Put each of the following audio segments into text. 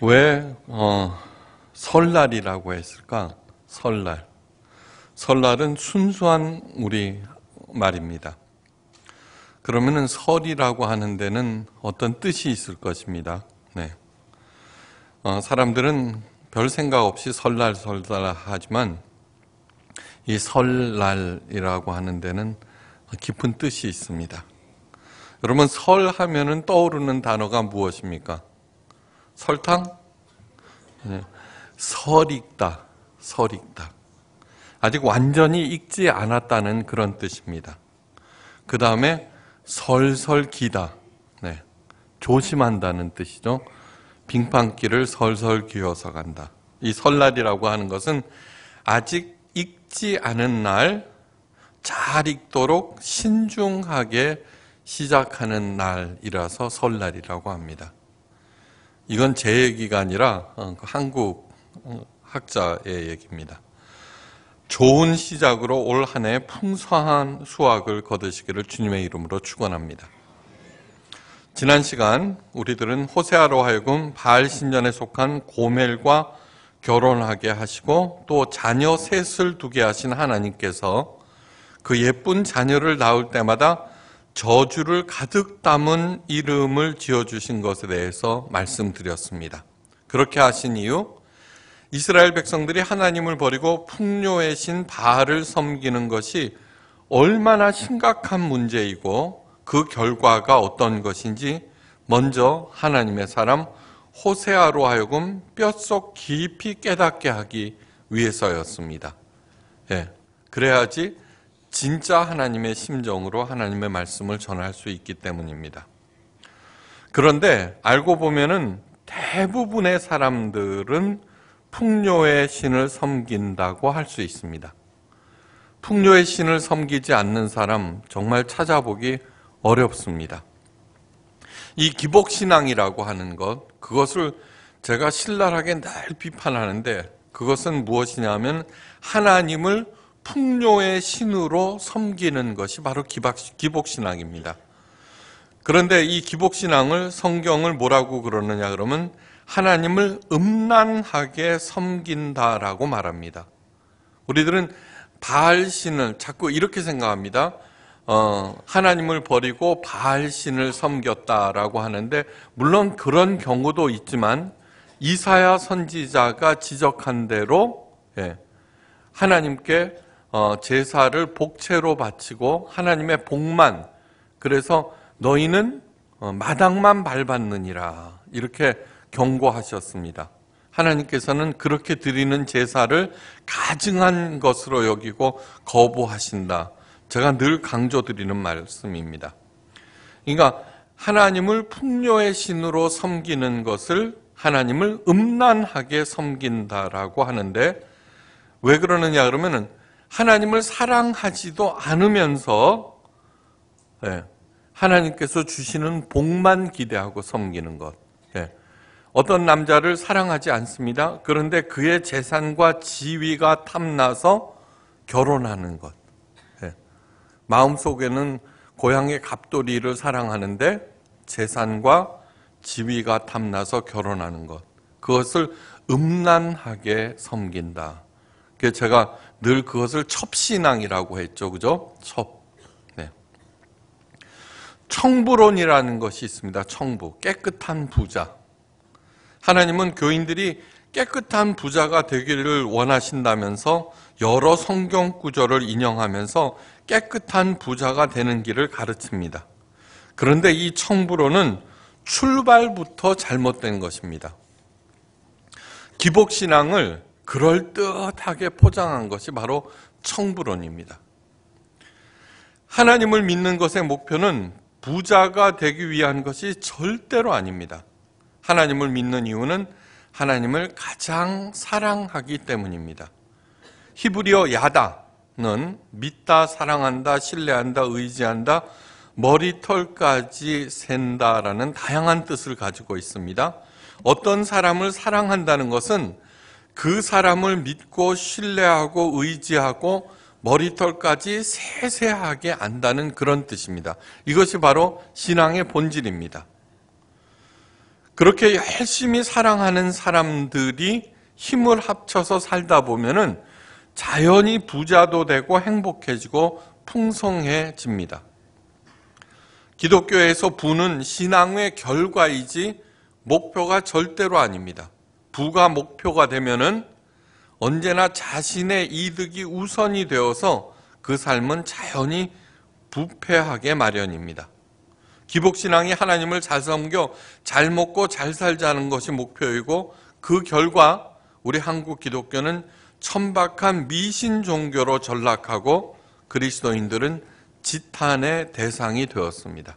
왜 어, 설날이라고 했을까? 설날. 설날은 순수한 우리 말입니다. 그러면은 설이라고 하는 데는 어떤 뜻이 있을 것입니다. 네. 어, 사람들은 별 생각 없이 설날 설날 하지만 이 설날이라고 하는 데는 깊은 뜻이 있습니다. 여러분 설 하면은 떠오르는 단어가 무엇입니까? 설탕? 네. 설익다설 읽다. 아직 완전히 읽지 않았다는 그런 뜻입니다. 그 다음에 설설 기다. 네. 조심한다는 뜻이죠. 빙판길을 설설 기어서 간다. 이 설날이라고 하는 것은 아직 읽지 않은 날, 잘 읽도록 신중하게 시작하는 날이라서 설날이라고 합니다. 이건 제 얘기가 아니라 어, 그 한국 학자의 얘기입니다. 좋은 시작으로 올 한해 풍성한 수확을 거두시기를 주님의 이름으로 축원합니다. 지난 시간 우리들은 호세아로 하여금 바알 신전에 속한 고멜과 결혼하게 하시고 또 자녀 셋을 두게 하신 하나님께서 그 예쁜 자녀를 낳을 때마다 저주를 가득 담은 이름을 지어주신 것에 대해서 말씀드렸습니다. 그렇게 하신 이유, 이스라엘 백성들이 하나님을 버리고 풍요의 신 바알을 섬기는 것이 얼마나 심각한 문제이고 그 결과가 어떤 것인지 먼저 하나님의 사람 호세아로 하여금 뼛속 깊이 깨닫게 하기 위해서였습니다. 예, 그래야지 진짜 하나님의 심정으로 하나님의 말씀을 전할 수 있기 때문입니다. 그런데 알고 보면은 대부분의 사람들은 풍요의 신을 섬긴다고 할 수 있습니다. 풍요의 신을 섬기지 않는 사람 정말 찾아보기 어렵습니다. 이 기복신앙이라고 하는 것, 그것을 제가 신랄하게 날 비판하는데 그것은 무엇이냐면 하나님을 풍요의 신으로 섬기는 것이 바로 기복신앙입니다. 그런데 이 기복신앙을 성경을 뭐라고 그러느냐 그러면 하나님을 음란하게 섬긴다라고 말합니다. 우리들은 바알신을 자꾸 이렇게 생각합니다. 어, 하나님을 버리고 바알신을 섬겼다라고 하는데 물론 그런 경우도 있지만 이사야 선지자가 지적한 대로 예, 하나님께 어, 제사를 복채로 바치고 하나님의 복만 그래서 너희는 어, 마당만 밟았느니라 이렇게 경고하셨습니다. 하나님께서는 그렇게 드리는 제사를 가증한 것으로 여기고 거부하신다. 제가 늘 강조드리는 말씀입니다. 그러니까 하나님을 풍요의 신으로 섬기는 것을 하나님을 음란하게 섬긴다라고 하는데 왜 그러느냐 그러면은 하나님을 사랑하지도 않으면서 예, 하나님께서 주시는 복만 기대하고 섬기는 것. 예. 어떤 남자를 사랑하지 않습니다. 그런데 그의 재산과 지위가 탐나서 결혼하는 것. 예. 마음속에는 고향의 갑돌이를 사랑하는데 재산과 지위가 탐나서 결혼하는 것. 그것을 음란하게 섬긴다. 제가 늘 그것을 첩신앙이라고 했죠. 그죠? 첩. 네. 청부론이라는 것이 있습니다. 청부. 깨끗한 부자. 하나님은 교인들이 깨끗한 부자가 되기를 원하신다면서 여러 성경 구절을 인용하면서 깨끗한 부자가 되는 길을 가르칩니다. 그런데 이 청부론은 출발부터 잘못된 것입니다. 기복신앙을 그럴듯하게 포장한 것이 바로 청부론입니다. 하나님을 믿는 것의 목표는 부자가 되기 위한 것이 절대로 아닙니다. 하나님을 믿는 이유는 하나님을 가장 사랑하기 때문입니다. 히브리어 야다는 믿다, 사랑한다, 신뢰한다, 의지한다, 머리털까지 샌다라는 다양한 뜻을 가지고 있습니다. 어떤 사람을 사랑한다는 것은 그 사람을 믿고 신뢰하고 의지하고 머리털까지 세세하게 안다는 그런 뜻입니다. 이것이 바로 신앙의 본질입니다. 그렇게 열심히 사랑하는 사람들이 힘을 합쳐서 살다 보면은 자연히 부자도 되고 행복해지고 풍성해집니다. 기독교에서 부는 신앙의 결과이지 목표가 절대로 아닙니다. 부가 목표가 되면은 언제나 자신의 이득이 우선이 되어서 그 삶은 자연히 부패하게 마련입니다. 기복신앙이 하나님을 잘 섬겨 잘 먹고 잘 살자는 것이 목표이고 그 결과 우리 한국 기독교는 천박한 미신 종교로 전락하고 그리스도인들은 지탄의 대상이 되었습니다.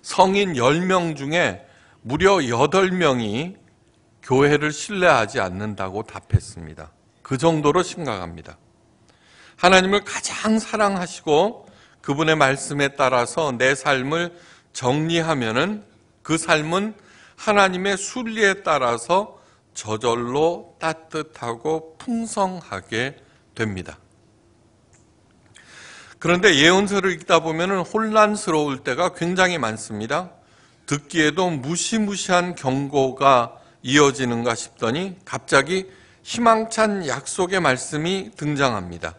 성인 10명 중에 무려 8명이 교회를 신뢰하지 않는다고 답했습니다. 그 정도로 심각합니다. 하나님을 가장 사랑하시고 그분의 말씀에 따라서 내 삶을 정리하면그 삶은 하나님의 순리에 따라서 저절로 따뜻하고 풍성하게 됩니다. 그런데 예언서를 읽다 보면 혼란스러울 때가 굉장히 많습니다. 듣기에도 무시무시한 경고가 이어지는가 싶더니 갑자기 희망찬 약속의 말씀이 등장합니다.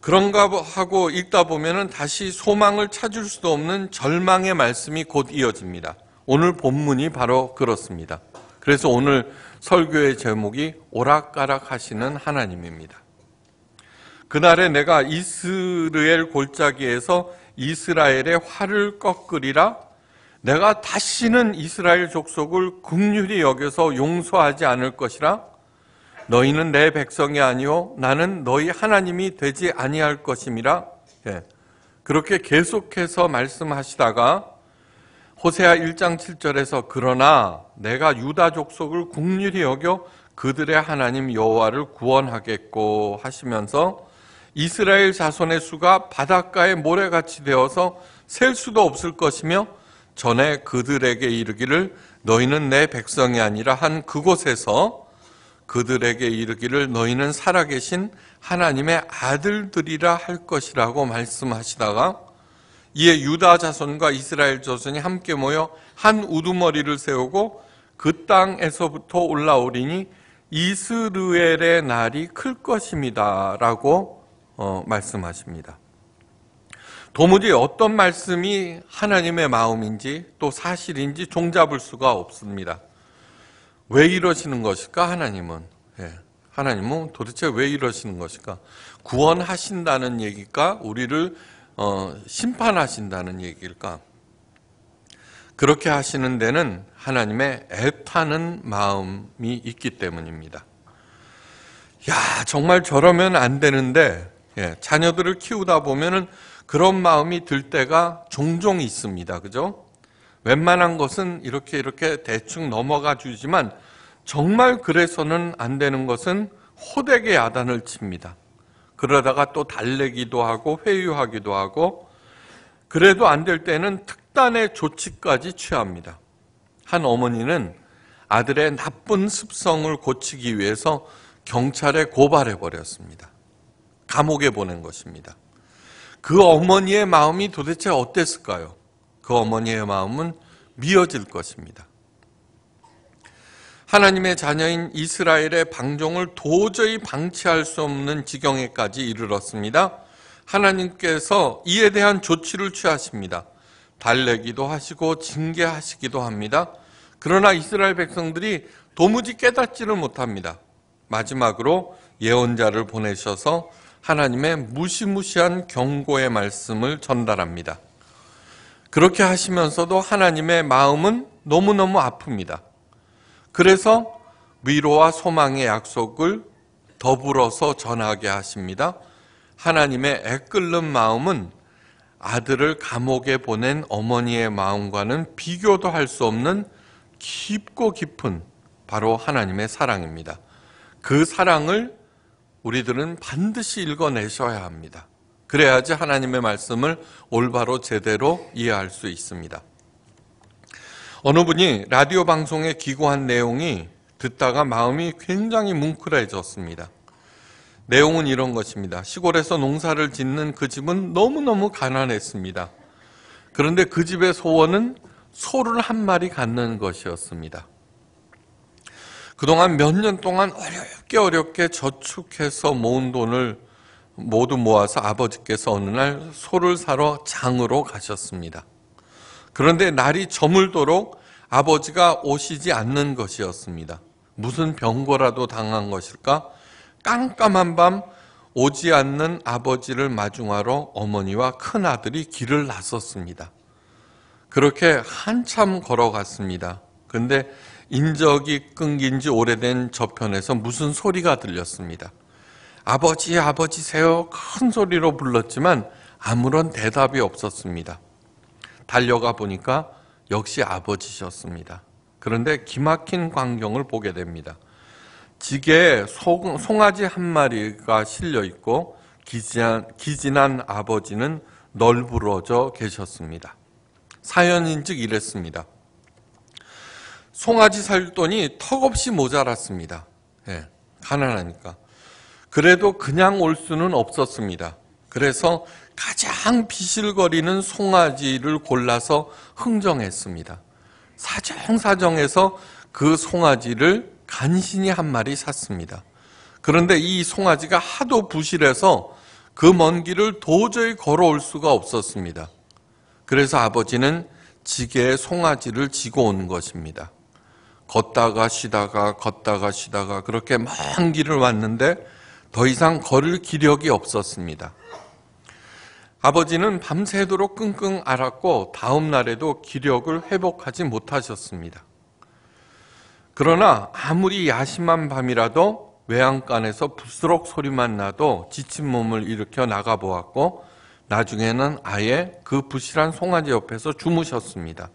그런가 하고 읽다 보면 다시 소망을 찾을 수도 없는 절망의 말씀이 곧 이어집니다. 오늘 본문이 바로 그렇습니다. 그래서 오늘 설교의 제목이 오락가락 하시는 하나님입니다. 그날에 내가 이스라엘 골짜기에서 이스라엘의 활을 꺾으리라 내가 다시는 이스라엘 족속을 극률히 여겨서 용서하지 않을 것이라 너희는 내 백성이 아니요 나는 너희 하나님이 되지 아니할 것임이라 예. 그렇게 계속해서 말씀하시다가 호세아 1장 7절에서 그러나 내가 유다 족속을 국률이 여겨 그들의 하나님 여호와를 구원하겠고 하시면서 이스라엘 자손의 수가 바닷가의 모래같이 되어서 셀 수도 없을 것이며 전에 그들에게 이르기를 너희는 내 백성이 아니라 한 그곳에서 그들에게 이르기를 너희는 살아계신 하나님의 아들들이라 할 것이라고 말씀하시다가 이에 유다 자손과 이스라엘 자손이 함께 모여 한 우두머리를 세우고 그 땅에서부터 올라오리니 이스르엘의 날이 클 것입니다라고 어, 말씀하십니다. 도무지 어떤 말씀이 하나님의 마음인지 또 사실인지 종잡을 수가 없습니다. 왜 이러시는 것일까, 하나님은? 예. 하나님은 도대체 왜 이러시는 것일까? 구원하신다는 얘기일까? 우리를 어, 심판하신다는 얘기일까? 그렇게 하시는 데는 하나님의 애타는 마음이 있기 때문입니다. 야, 정말 저러면 안 되는데, 예, 자녀들을 키우다 보면은 그런 마음이 들 때가 종종 있습니다. 그죠? 웬만한 것은 이렇게 이렇게 대충 넘어가 주지만 정말 그래서는 안 되는 것은 호되게 야단을 칩니다. 그러다가 또 달래기도 하고 회유하기도 하고 그래도 안 될 때는 특단의 조치까지 취합니다. 한 어머니는 아들의 나쁜 습성을 고치기 위해서 경찰에 고발해 버렸습니다. 감옥에 보낸 것입니다. 그 어머니의 마음이 도대체 어땠을까요? 그 어머니의 마음은 미어질 것입니다. 하나님의 자녀인 이스라엘의 방종을 도저히 방치할 수 없는 지경에까지 이르렀습니다. 하나님께서 이에 대한 조치를 취하십니다. 달래기도 하시고 징계하시기도 합니다. 그러나 이스라엘 백성들이 도무지 깨닫지를 못합니다. 마지막으로 예언자를 보내셔서 하나님의 무시무시한 경고의 말씀을 전달합니다. 그렇게 하시면서도 하나님의 마음은 너무너무 아픕니다. 그래서 위로와 소망의 약속을 더불어서 전하게 하십니다. 하나님의 애끓는 마음은 아들을 감옥에 보낸 어머니의 마음과는 비교도 할 수 없는 깊고 깊은 바로 하나님의 사랑입니다. 그 사랑을 우리들은 반드시 읽어내셔야 합니다. 그래야지 하나님의 말씀을 올바로 제대로 이해할 수 있습니다. 어느 분이 라디오 방송에 기고한 내용이 듣다가 마음이 굉장히 뭉클해졌습니다. 내용은 이런 것입니다. 시골에서 농사를 짓는 그 집은 너무너무 가난했습니다. 그런데 그 집의 소원은 소를 한 마리 갖는 것이었습니다. 그동안 몇 년 동안 어렵게 어렵게 저축해서 모은 돈을 모두 모아서 아버지께서 어느 날 소를 사러 장으로 가셨습니다. 그런데 날이 저물도록 아버지가 오시지 않는 것이었습니다. 무슨 병고라도 당한 것일까? 깜깜한 밤 오지 않는 아버지를 마중하러 어머니와 큰아들이 길을 나섰습니다. 그렇게 한참 걸어갔습니다. 근데 인적이 끊긴 지 오래된 저편에서 무슨 소리가 들렸습니다. 아버지, 아버지세요. 큰 소리로 불렀지만 아무런 대답이 없었습니다. 달려가 보니까 역시 아버지셨습니다. 그런데 기막힌 광경을 보게 됩니다. 지게 송아지 한 마리가 실려 있고 기진한, 기진한 아버지는 널브러져 계셨습니다. 사연인 즉 이랬습니다. 송아지 살 돈이 턱없이 모자랐습니다. 예, 가난하니까. 그래도 그냥 올 수는 없었습니다. 그래서 가장 비실거리는 송아지를 골라서 흥정했습니다. 사정사정해서 그 송아지를 간신히 한 마리 샀습니다. 그런데 이 송아지가 하도 부실해서 그 먼 길을 도저히 걸어올 수가 없었습니다. 그래서 아버지는 지게에 송아지를 지고 온 것입니다. 걷다가 쉬다가 걷다가 쉬다가 그렇게 먼 길을 왔는데 더 이상 걸을 기력이 없었습니다. 아버지는 밤새도록 끙끙 앓았고 다음 날에도 기력을 회복하지 못하셨습니다. 그러나 아무리 야심한 밤이라도 외양간에서 부스럭 소리만 나도 지친 몸을 일으켜 나가 보았고 나중에는 아예 그 부실한 송아지 옆에서 주무셨습니다.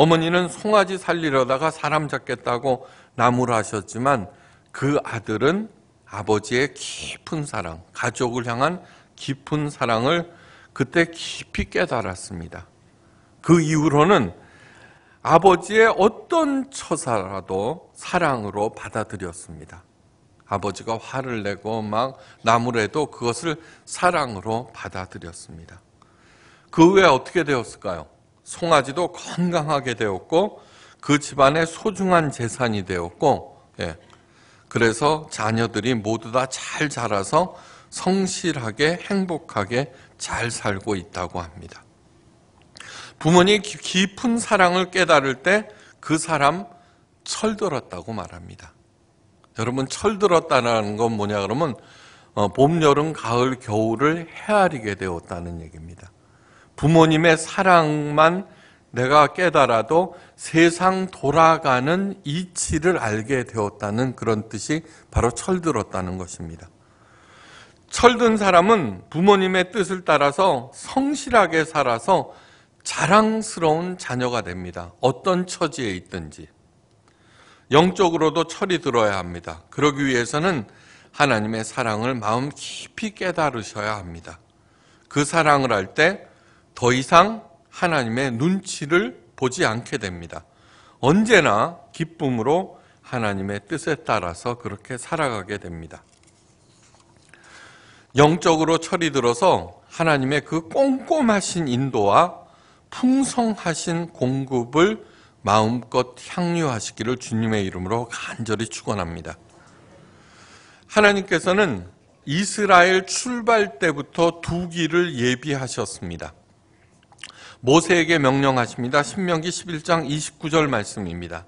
어머니는 송아지 살리려다가 사람 잡겠다고 나무를 하셨지만 그 아들은 아버지의 깊은 사랑, 가족을 향한 깊은 사랑을 그때 깊이 깨달았습니다. 그 이후로는 아버지의 어떤 처사라도 사랑으로 받아들였습니다. 아버지가 화를 내고 막 나무래도 그것을 사랑으로 받아들였습니다. 그 후에 어떻게 되었을까요? 송아지도 건강하게 되었고 그 집안의 소중한 재산이 되었고 예. 그래서 자녀들이 모두 다 잘 자라서 성실하게 행복하게 잘 살고 있다고 합니다. 부모님 깊은 사랑을 깨달을 때 그 사람 철들었다고 말합니다. 여러분 철들었다는 건 뭐냐 그러면 어, 봄, 여름, 가을, 겨울을 헤아리게 되었다는 얘기입니다. 부모님의 사랑만 내가 깨달아도 세상 돌아가는 이치를 알게 되었다는 그런 뜻이 바로 철들었다는 것입니다. 철든 사람은 부모님의 뜻을 따라서 성실하게 살아서 자랑스러운 자녀가 됩니다. 어떤 처지에 있든지. 영적으로도 철이 들어야 합니다. 그러기 위해서는 하나님의 사랑을 마음 깊이 깨달으셔야 합니다. 그 사랑을 할때 더 이상 하나님의 눈치를 보지 않게 됩니다. 언제나 기쁨으로 하나님의 뜻에 따라서 그렇게 살아가게 됩니다. 영적으로 철이 들어서 하나님의 그 꼼꼼하신 인도와 풍성하신 공급을 마음껏 향유하시기를 주님의 이름으로 간절히 축원합니다. 하나님께서는 이스라엘 출발 때부터 두 길을 예비하셨습니다. 모세에게 명령하십니다. 신명기 11장 29절 말씀입니다.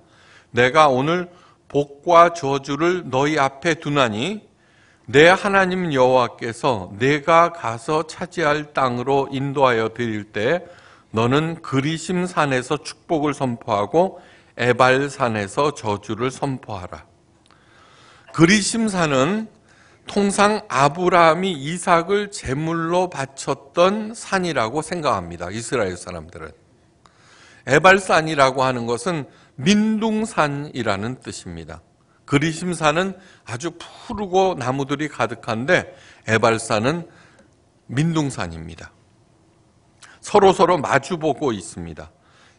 내가 오늘 복과 저주를 너희 앞에 두나니 내 하나님 여호와께서 내가 가서 차지할 땅으로 인도하여 드릴 때 너는 그리심 산에서 축복을 선포하고 에발 산에서 저주를 선포하라. 그리심 산은 통상 아브라함이 이삭을 제물로 바쳤던 산이라고 생각합니다. 이스라엘 사람들은. 에발산이라고 하는 것은 민둥산이라는 뜻입니다. 그리심산은 아주 푸르고 나무들이 가득한데 에발산은 민둥산입니다. 서로 서로 마주보고 있습니다.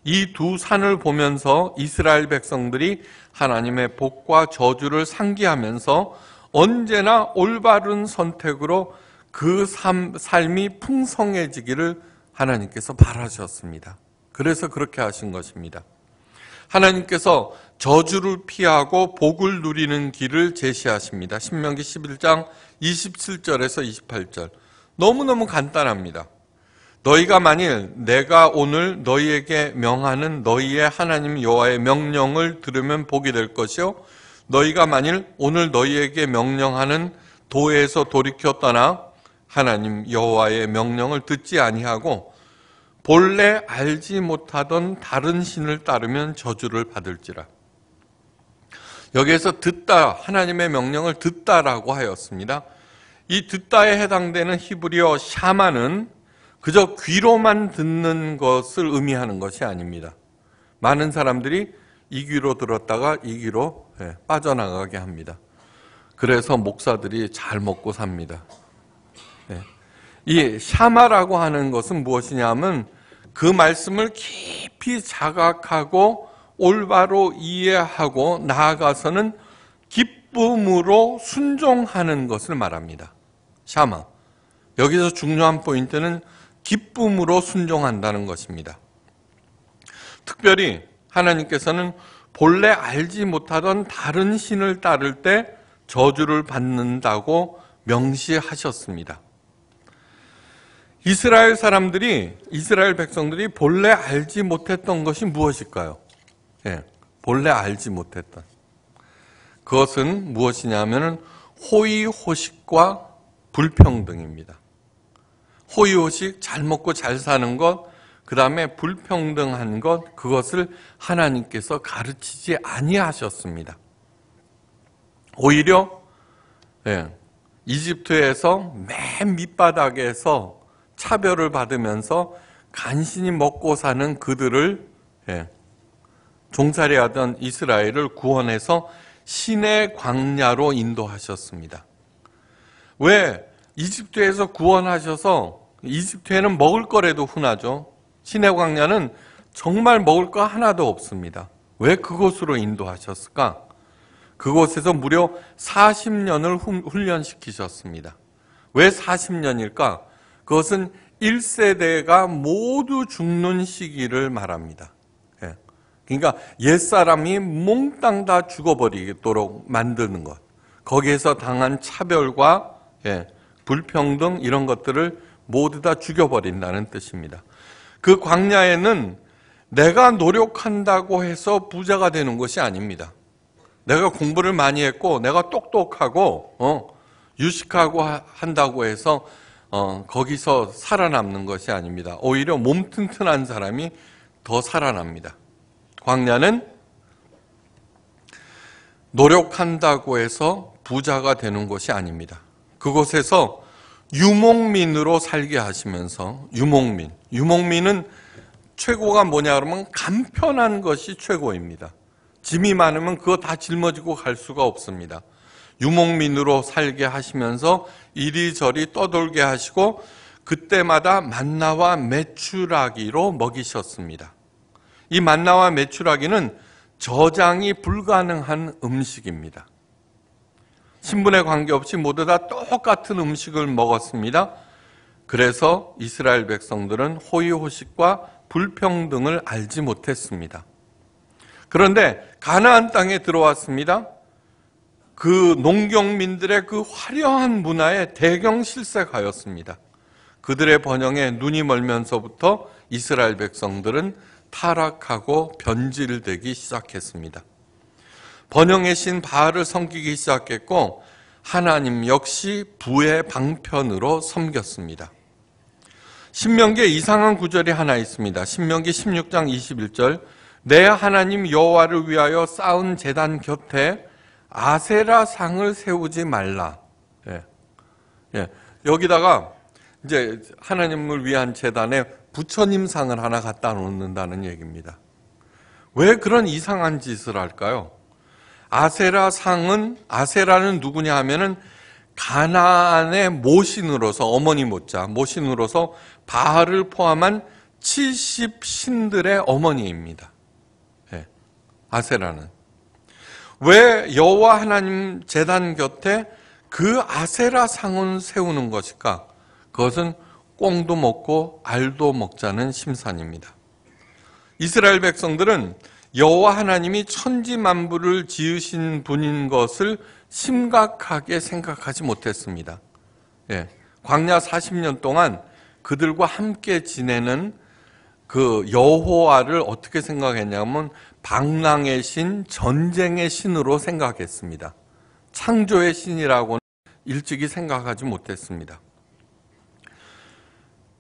이 두 산을 보면서 이스라엘 백성들이 하나님의 복과 저주를 상기하면서 언제나 올바른 선택으로 그 삶, 삶이 풍성해지기를 하나님께서 바라셨습니다. 그래서 그렇게 하신 것입니다. 하나님께서 저주를 피하고 복을 누리는 길을 제시하십니다. 신명기 11장 27절에서 28절. 너무너무 간단합니다. 너희가 만일 내가 오늘 너희에게 명하는 너희의 하나님 여호와의 명령을 들으면 복이 될 것이요 너희가 만일 오늘 너희에게 명령하는 도에서 돌이켜 떠나 하나님 여호와의 명령을 듣지 아니하고 본래 알지 못하던 다른 신을 따르면 저주를 받을지라. 여기에서 듣다 하나님의 명령을 듣다라고 하였습니다. 이 듣다에 해당되는 히브리어 샤마는 그저 귀로만 듣는 것을 의미하는 것이 아닙니다. 많은 사람들이 이 귀로 들었다가 이 귀로 예, 빠져나가게 합니다. 그래서 목사들이 잘 먹고 삽니다. 예. 이 샤마라고 하는 것은 무엇이냐면 그 말씀을 깊이 자각하고 올바로 이해하고 나아가서는 기쁨으로 순종하는 것을 말합니다. 샤마. 여기서 중요한 포인트는 기쁨으로 순종한다는 것입니다. 특별히 하나님께서는 본래 알지 못하던 다른 신을 따를 때 저주를 받는다고 명시하셨습니다. 이스라엘 사람들이, 이스라엘 백성들이 본래 알지 못했던 것이 무엇일까요? 예, 본래 알지 못했던. 그것은 무엇이냐면 호의호식과 불평등입니다. 호의호식, 잘 먹고 잘 사는 것, 그 다음에 불평등한 것 그것을 하나님께서 가르치지 아니하셨습니다. 오히려 예, 이집트에서 맨 밑바닥에서 차별을 받으면서 간신히 먹고 사는 그들을 예, 종살이하던 이스라엘을 구원해서 신의 광야로 인도하셨습니다. 왜 이집트에서 구원하셔서 이집트에는 먹을 거래도 흔하죠. 시내광야는 정말 먹을 거 하나도 없습니다. 왜 그곳으로 인도하셨을까? 그곳에서 무려 40년을 훈련시키셨습니다. 왜 40년일까? 그것은 1세대가 모두 죽는 시기를 말합니다. 예. 그러니까 옛사람이 몽땅 다 죽어버리도록 만드는 것. 거기에서 당한 차별과 예, 불평등 이런 것들을 모두 다 죽여버린다는 뜻입니다. 그 광야에는 내가 노력한다고 해서 부자가 되는 것이 아닙니다. 내가 공부를 많이 했고 내가 똑똑하고 어, 유식하고 한다고 해서 어, 거기서 살아남는 것이 아닙니다. 오히려 몸 튼튼한 사람이 더 살아납니다. 광야는 노력한다고 해서 부자가 되는 것이 아닙니다. 그곳에서 유목민으로 살게 하시면서 유목민 유목민은 최고가 뭐냐 그러면 간편한 것이 최고입니다. 짐이 많으면 그거 다 짊어지고 갈 수가 없습니다. 유목민으로 살게 하시면서 이리저리 떠돌게 하시고 그때마다 만나와 매출하기로 먹이셨습니다. 이 만나와 매출하기는 저장이 불가능한 음식입니다. 신분에 관계없이 모두 다 똑같은 음식을 먹었습니다. 그래서 이스라엘 백성들은 호의호식과 불평등을 알지 못했습니다. 그런데 가나안 땅에 들어왔습니다. 그 농경민들의 그 화려한 문화에 대경실색하였습니다. 그들의 번영에 눈이 멀면서부터 이스라엘 백성들은 타락하고 변질되기 시작했습니다. 번영의 신 바알을 섬기기 시작했고 하나님 역시 부의 방편으로 섬겼습니다. 신명기에 이상한 구절이 하나 있습니다. 신명기 16장 21절 내 하나님 여호와를 위하여 쌓은 재단 곁에 아세라 상을 세우지 말라. 예. 예. 여기다가 이제 하나님을 위한 재단에 부처님 상을 하나 갖다 놓는다는 얘기입니다. 왜 그런 이상한 짓을 할까요? 아세라 상은 아세라는 누구냐 하면은 가나안의 모신으로서 어머니 모자 모신으로서 바하를 포함한 70 신들의 어머니입니다. 네, 아세라는 왜 여호와 하나님 재단 곁에 그 아세라 상은 세우는 것일까? 그것은 꽁도 먹고 알도 먹자는 심산입니다. 이스라엘 백성들은 여호와 하나님이 천지 만부를 지으신 분인 것을 심각하게 생각하지 못했습니다. 예, 광야 40년 동안 그들과 함께 지내는 그 여호와를 어떻게 생각했냐면 방랑의 신, 전쟁의 신으로 생각했습니다. 창조의 신이라고는 일찍이 생각하지 못했습니다.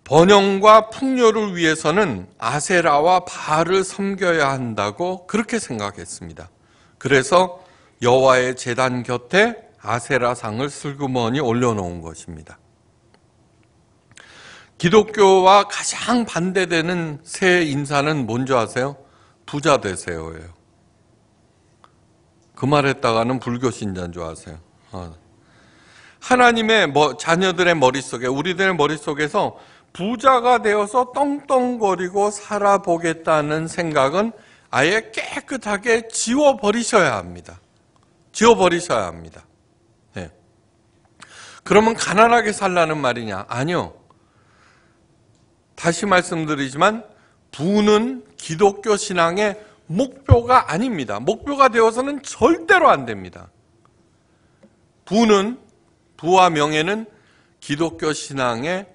번영과 풍요를 위해서는 아세라와 바알 섬겨야 한다고 그렇게 생각했습니다. 그래서 여호와의 재단 곁에 아세라상을 슬그머니 올려놓은 것입니다. 기독교와 가장 반대되는 새 인사는 뭔지 아세요? 부자 되세요예요. 그 말했다가는 불교 신자인 줄 아세요. 어. 하나님의 자녀들의 머릿속에 우리들의 머릿속에서 부자가 되어서 떵떵거리고 살아보겠다는 생각은 아예 깨끗하게 지워버리셔야 합니다. 지워버리셔야 합니다. 네. 그러면 가난하게 살라는 말이냐? 아니요. 다시 말씀드리지만 부는 기독교 신앙의 목표가 아닙니다. 목표가 되어서는 절대로 안 됩니다. 부는 부와 명예는 기독교 신앙의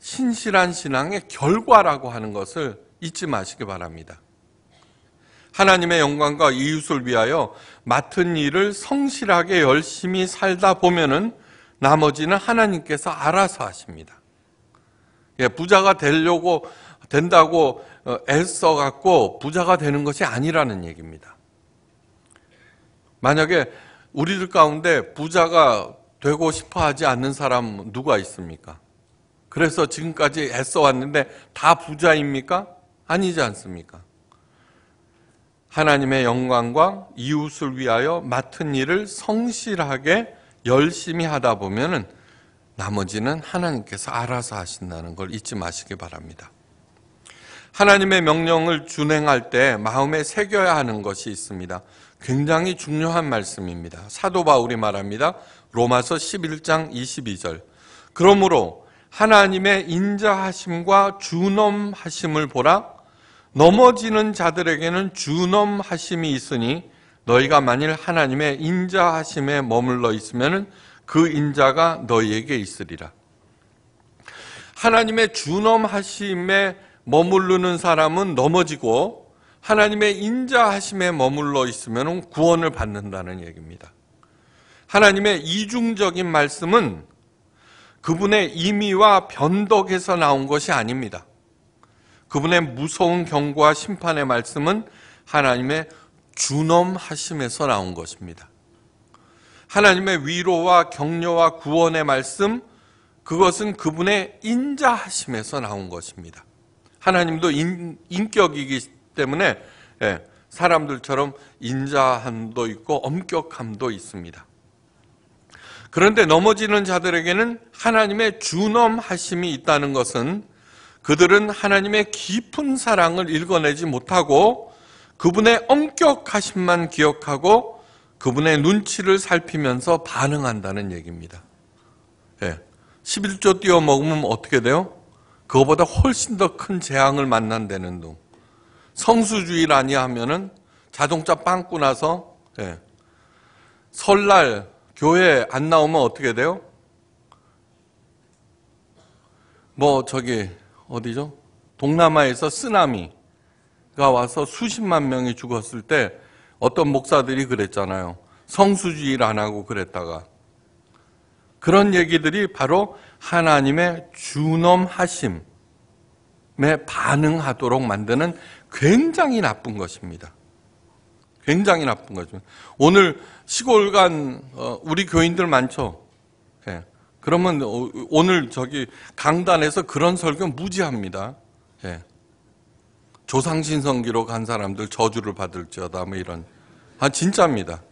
신실한 신앙의 결과라고 하는 것을 잊지 마시기 바랍니다. 하나님의 영광과 이웃을 위하여 맡은 일을 성실하게 열심히 살다 보면은 나머지는 하나님께서 알아서 하십니다. 예, 부자가 되려고 된다고 어, 애써 갖고 부자가 되는 것이 아니라는 얘기입니다. 만약에 우리들 가운데 부자가 되고 싶어 하지 않는 사람 누가 있습니까? 그래서 지금까지 애써왔는데 다 부자입니까? 아니지 않습니까? 하나님의 영광과 이웃을 위하여 맡은 일을 성실하게 열심히 하다 보면은 나머지는 하나님께서 알아서 하신다는 걸 잊지 마시기 바랍니다. 하나님의 명령을 준행할 때 마음에 새겨야 하는 것이 있습니다. 굉장히 중요한 말씀입니다. 사도 바울이 말합니다. 로마서 11장 22절. 그러므로 하나님의 인자하심과 준엄하심을 보라 넘어지는 자들에게는 주넘하심이 있으니 너희가 만일 하나님의 인자하심에 머물러 있으면 그 인자가 너희에게 있으리라. 하나님의 주넘하심에 머무르는 사람은 넘어지고 하나님의 인자하심에 머물러 있으면 구원을 받는다는 얘기입니다. 하나님의 이중적인 말씀은 그분의 임의와 변덕에서 나온 것이 아닙니다. 그분의 무서운 경고와 심판의 말씀은 하나님의 준엄하심에서 나온 것입니다. 하나님의 위로와 격려와 구원의 말씀, 그것은 그분의 인자하심에서 나온 것입니다. 하나님도 인, 인격이기 때문에 예, 사람들처럼 인자함도 있고 엄격함도 있습니다. 그런데 넘어지는 자들에게는 하나님의 준엄하심이 있다는 것은 그들은 하나님의 깊은 사랑을 읽어내지 못하고 그분의 엄격하심만 기억하고 그분의 눈치를 살피면서 반응한다는 얘기입니다. 예. 11조 띄워 먹으면 어떻게 돼요? 그거보다 훨씬 더 큰 재앙을 만난다는 둥. 성수주의라니 하면은 자동차 빵꾸 나서 예. 설날 교회 안 나오면 어떻게 돼요? 뭐 저기 어디죠? 동남아에서 쓰나미가 와서 수십만 명이 죽었을 때 어떤 목사들이 그랬잖아요. 성수주의를 안 하고 그랬다가 그런 얘기들이 바로 하나님의 준엄하심에 반응하도록 만드는 굉장히 나쁜 것입니다. 굉장히 나쁜 거죠. 오늘 시골 간 어, 우리 교인들 많죠. 그러면 어, 오늘 저기 강단에서 그런 설교 무지합니다. 예. 조상신성기로 간 사람들 저주를 받을지어다 뭐 이런 아 진짜입니다.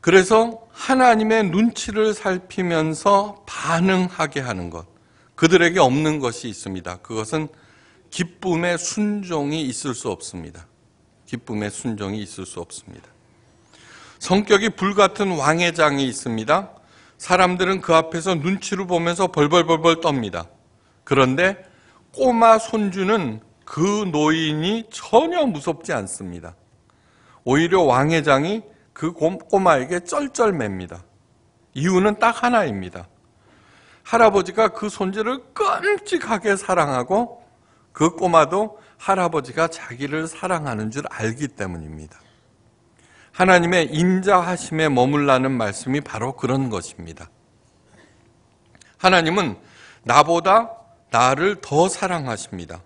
그래서 하나님의 눈치를 살피면서 반응하게 하는 것. 그들에게 없는 것이 있습니다. 그것은 기쁨의 순종이 있을 수 없습니다. 기쁨의 순종이 있을 수 없습니다. 성격이 불같은 왕의 장이 있습니다. 사람들은 그 앞에서 눈치를 보면서 벌벌벌벌 떱니다. 그런데 꼬마 손주는 그 노인이 전혀 무섭지 않습니다. 오히려 왕의 장이 그 꼬마에게 쩔쩔맵니다. 이유는 딱 하나입니다. 할아버지가 그 손주를 끔찍하게 사랑하고 그 꼬마도 할아버지가 자기를 사랑하는 줄 알기 때문입니다. 하나님의 인자하심에 머물라는 말씀이 바로 그런 것입니다. 하나님은 나보다 나를 더 사랑하십니다.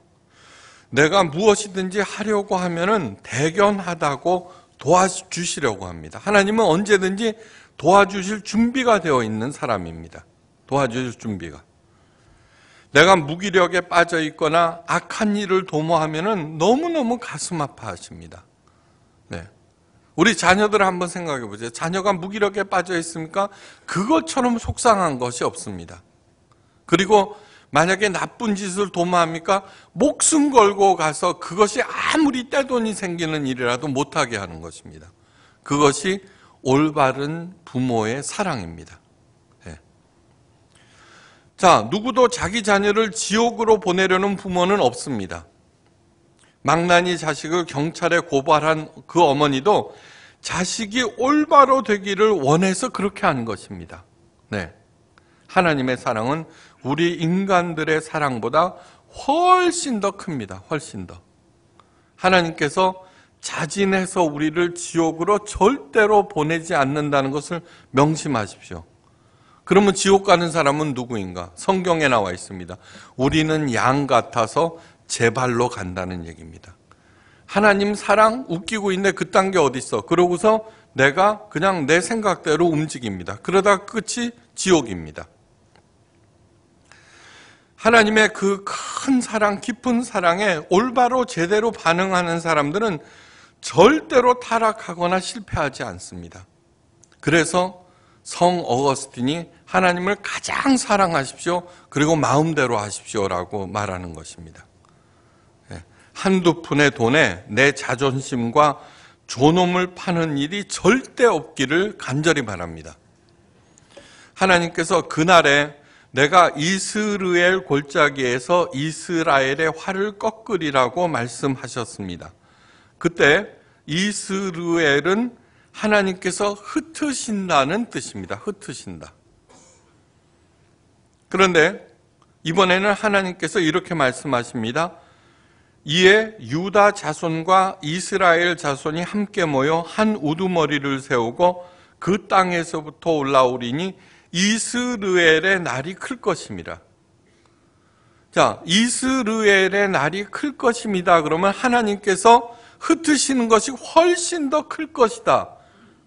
내가 무엇이든지 하려고 하면은 대견하다고 도와주시려고 합니다. 하나님은 언제든지 도와주실 준비가 되어 있는 사람입니다. 도와주실 준비가. 내가 무기력에 빠져 있거나 악한 일을 도모하면은 너무너무 가슴 아파하십니다. 우리 자녀들을 한번 생각해 보세요. 자녀가 무기력에 빠져 있습니까? 그것처럼 속상한 것이 없습니다. 그리고 만약에 나쁜 짓을 도모합니까? 목숨 걸고 가서 그것이 아무리 떼돈이 생기는 일이라도 못하게 하는 것입니다. 그것이 올바른 부모의 사랑입니다. 네. 자, 누구도 자기 자녀를 지옥으로 보내려는 부모는 없습니다. 망나니 자식을 경찰에 고발한 그 어머니도 자식이 올바로 되기를 원해서 그렇게 한 것입니다. 네. 하나님의 사랑은 우리 인간들의 사랑보다 훨씬 더 큽니다. 훨씬 더. 하나님께서 자진해서 우리를 지옥으로 절대로 보내지 않는다는 것을 명심하십시오. 그러면 지옥 가는 사람은 누구인가? 성경에 나와 있습니다. 우리는 양 같아서 제 발로 간다는 얘기입니다. 하나님 사랑 웃기고 있네 그딴 게 어디 있어? 그러고서 내가 그냥 내 생각대로 움직입니다. 그러다 끝이 지옥입니다. 하나님의 그 큰 사랑, 깊은 사랑에 올바로 제대로 반응하는 사람들은 절대로 타락하거나 실패하지 않습니다. 그래서 성 어거스틴이 하나님을 가장 사랑하십시오. 그리고 마음대로 하십시오라고 말하는 것입니다. 한두 푼의 돈에 내 자존심과 존엄을 파는 일이 절대 없기를 간절히 바랍니다. 하나님께서 그날에 내가 이스르엘 골짜기에서 이스라엘의 활을 꺾으리라고 말씀하셨습니다. 그때 이스르엘은 하나님께서 흩으신다는 뜻입니다. 흩으신다. 그런데 이번에는 하나님께서 이렇게 말씀하십니다. 이에 유다 자손과 이스라엘 자손이 함께 모여 한 우두머리를 세우고 그 땅에서부터 올라오리니 이스르엘의 날이 클 것입니다. 자, 이스르엘의 날이 클 것입니다. 그러면 하나님께서 흩으시는 것이 훨씬 더 클 것이다.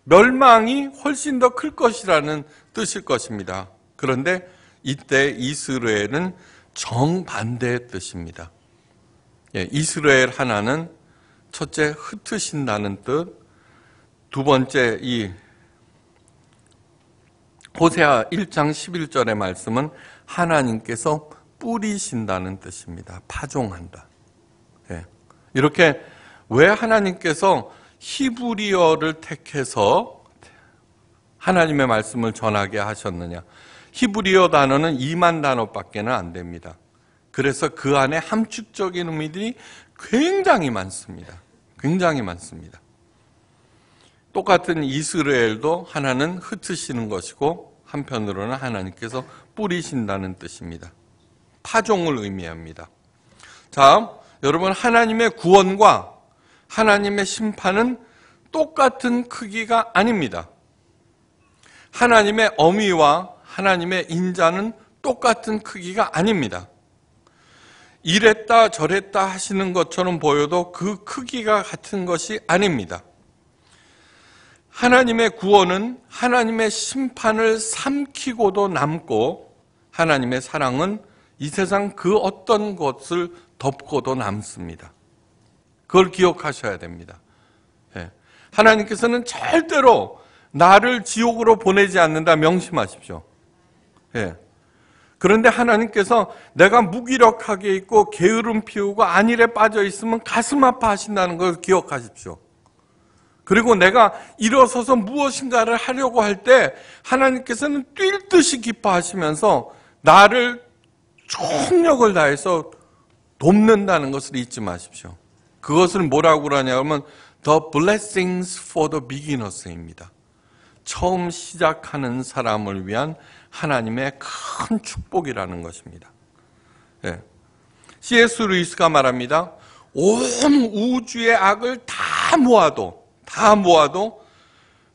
멸망이 훨씬 더 클 것이라는 뜻일 것입니다. 그런데 이때 이스르엘은 정반대의 뜻입니다. 예, 이스라엘 하나는 첫째 흩으신다는 뜻, 두 번째 이 호세아 1장 11절의 말씀은 하나님께서 뿌리신다는 뜻입니다. 파종한다. 예. 이렇게 왜 하나님께서 히브리어를 택해서 하나님의 말씀을 전하게 하셨느냐? 히브리어 단어는 2만 단어밖에는 안 됩니다. 그래서 그 안에 함축적인 의미들이 굉장히 많습니다. 굉장히 많습니다. 똑같은 이스라엘도 하나는 흩으시는 것이고 한편으로는 하나님께서 뿌리신다는 뜻입니다. 파종을 의미합니다. 다 여러분 하나님의 구원과 하나님의 심판은 똑같은 크기가 아닙니다. 하나님의 어미와 하나님의 인자는 똑같은 크기가 아닙니다. 이랬다 저랬다 하시는 것처럼 보여도 그 크기가 같은 것이 아닙니다. 하나님의 구원은 하나님의 심판을 삼키고도 남고 하나님의 사랑은 이 세상 그 어떤 것을 덮고도 남습니다. 그걸 기억하셔야 됩니다. 예. 하나님께서는 절대로 나를 지옥으로 보내지 않는다 명심하십시오. 예. 그런데 하나님께서 내가 무기력하게 있고 게으름 피우고 안일에 빠져 있으면 가슴 아파하신다는 걸 기억하십시오. 그리고 내가 일어서서 무엇인가를 하려고 할 때 하나님께서는 뛸 듯이 기뻐하시면서 나를 총력을 다해서 돕는다는 것을 잊지 마십시오. 그것을 뭐라고 그러냐면 The Blessings for the Beginners입니다. 처음 시작하는 사람을 위한 하나님의 큰 축복이라는 것입니다. 예. C.S. 루이스가 말합니다. 온 우주의 악을 다 모아도 다 모아도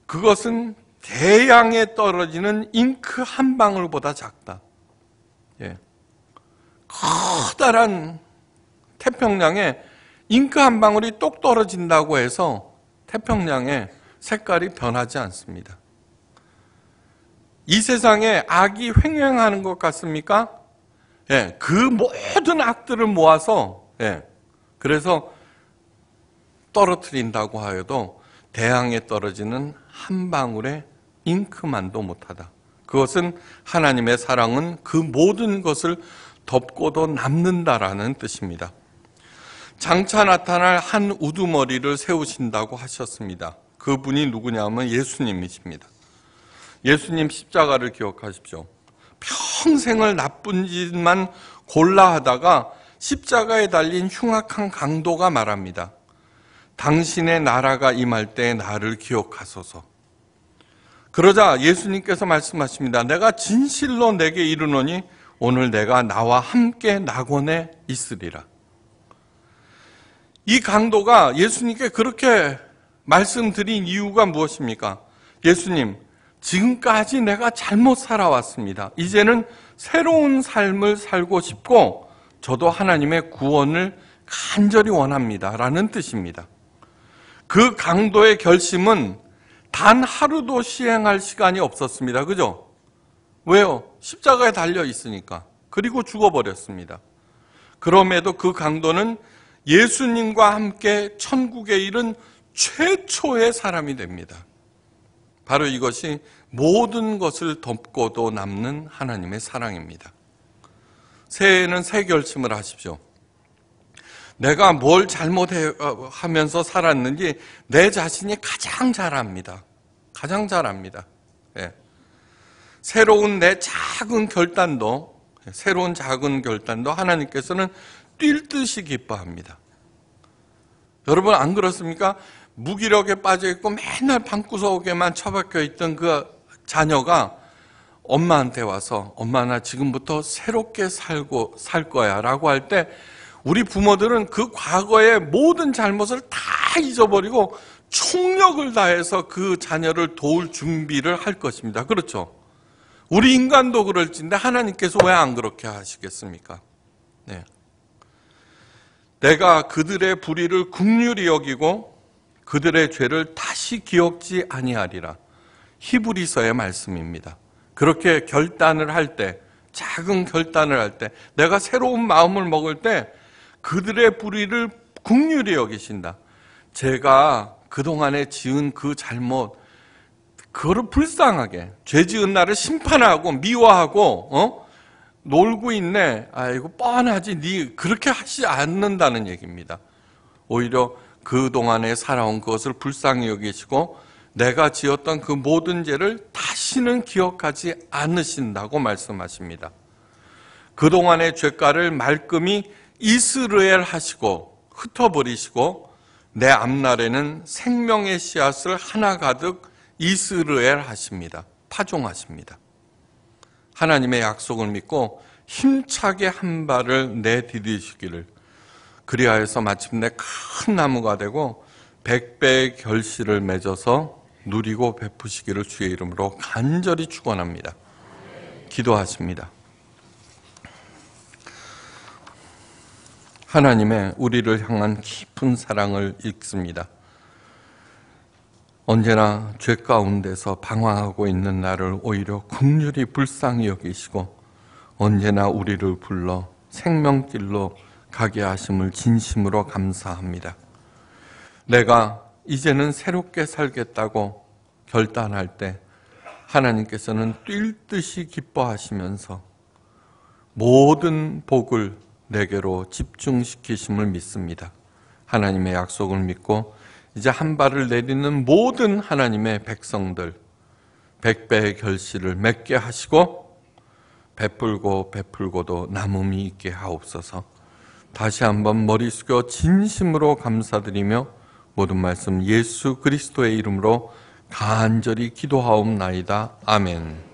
그것은 대양에 떨어지는 잉크 한 방울보다 작다. 예. 커다란 태평양에 잉크 한 방울이 똑 떨어진다고 해서 태평양의 색깔이 변하지 않습니다. 이 세상에 악이 횡행하는 것 같습니까? 예, 그 모든 악들을 모아서 예, 그래서 떨어뜨린다고 하여도 대항에 떨어지는 한 방울의 잉크만도 못하다. 그것은 하나님의 사랑은 그 모든 것을 덮고도 남는다라는 뜻입니다. 장차 나타날 한 우두머리를 세우신다고 하셨습니다. 그분이 누구냐면 예수님이십니다. 예수님 십자가를 기억하십시오. 평생을 나쁜 짓만 골라 하다가 십자가에 달린 흉악한 강도가 말합니다. 당신의 나라가 임할 때 나를 기억하소서. 그러자 예수님께서 말씀하십니다. 내가 진실로 내게 이르노니 오늘 내가 나와 함께 낙원에 있으리라. 이 강도가 예수님께 그렇게 말씀드린 이유가 무엇입니까? 예수님, 지금까지 내가 잘못 살아왔습니다. 이제는 새로운 삶을 살고 싶고 저도 하나님의 구원을 간절히 원합니다. 라는 뜻입니다. 그 강도의 결심은 단 하루도 시행할 시간이 없었습니다. 그죠? 왜요? 십자가에 달려 있으니까. 그리고 죽어버렸습니다. 그럼에도 그 강도는 예수님과 함께 천국에 이른 최초의 사람이 됩니다. 바로 이것이 모든 것을 덮고도 남는 하나님의 사랑입니다. 새해에는 새 결심을 하십시오. 내가 뭘 잘못하면서 살았는지 내 자신이 가장 잘 압니다. 가장 잘 압니다. 예. 새로운 내 작은 결단도, 예, 새로운 작은 결단도 하나님께서는 뛸 듯이 기뻐합니다. 여러분, 안 그렇습니까? 무기력에 빠져있고 맨날 방구석에만 처박혀 있던 그 자녀가 엄마한테 와서 엄마 나 지금부터 새롭게 살고 살 거야 라고 할 때 우리 부모들은 그 과거의 모든 잘못을 다 잊어버리고 총력을 다해서 그 자녀를 도울 준비를 할 것입니다. 그렇죠? 우리 인간도 그럴진데 지 하나님께서 왜 안 그렇게 하시겠습니까? 네. 내가 그들의 불의를 국률이 여기고 그들의 죄를 다시 기억지 아니하리라. 히브리서의 말씀입니다. 그렇게 결단을 할 때, 작은 결단을 할 때, 내가 새로운 마음을 먹을 때 그들의 불리를 국률이 여기신다. 제가 그동안에 지은 그 잘못, 그거를 불쌍하게, 죄 지은 나를 심판하고 미워하고, 어? 놀고 있네. 아이고, 뻔하지. 니 그렇게 하지 않는다는 얘기입니다. 오히려 그동안에 살아온 것을 불쌍히 여기시고 내가 지었던 그 모든 죄를 다시는 기억하지 않으신다고 말씀하십니다. 그동안의 죄가를 말끔히 이스라엘 하시고 흩어버리시고 내 앞날에는 생명의 씨앗을 하나 가득 이스라엘 하십니다. 파종하십니다. 하나님의 약속을 믿고 힘차게 한 발을 내디디시기를 그리하여서 마침내 큰 나무가 되고 백배의 결실을 맺어서 누리고 베푸시기를 주의 이름으로 간절히 축원합니다. 기도하십니다. 하나님의 우리를 향한 깊은 사랑을 읽습니다. 언제나 죄 가운데서 방황하고 있는 나를 오히려 긍휼히 불쌍히 여기시고 언제나 우리를 불러 생명길로 가게 하심을 진심으로 감사합니다. 내가 이제는 새롭게 살겠다고 결단할 때 하나님께서는 뛸 듯이 기뻐하시면서 모든 복을 내게로 집중시키심을 믿습니다. 하나님의 약속을 믿고 이제 한 발을 내리는 모든 하나님의 백성들 백배의 결실을 맺게 하시고 베풀고 베풀고도 남음이 있게 하옵소서. 다시 한번 머리 숙여 진심으로 감사드리며 모든 말씀 예수 그리스도의 이름으로 간절히 기도하옵나이다. 아멘.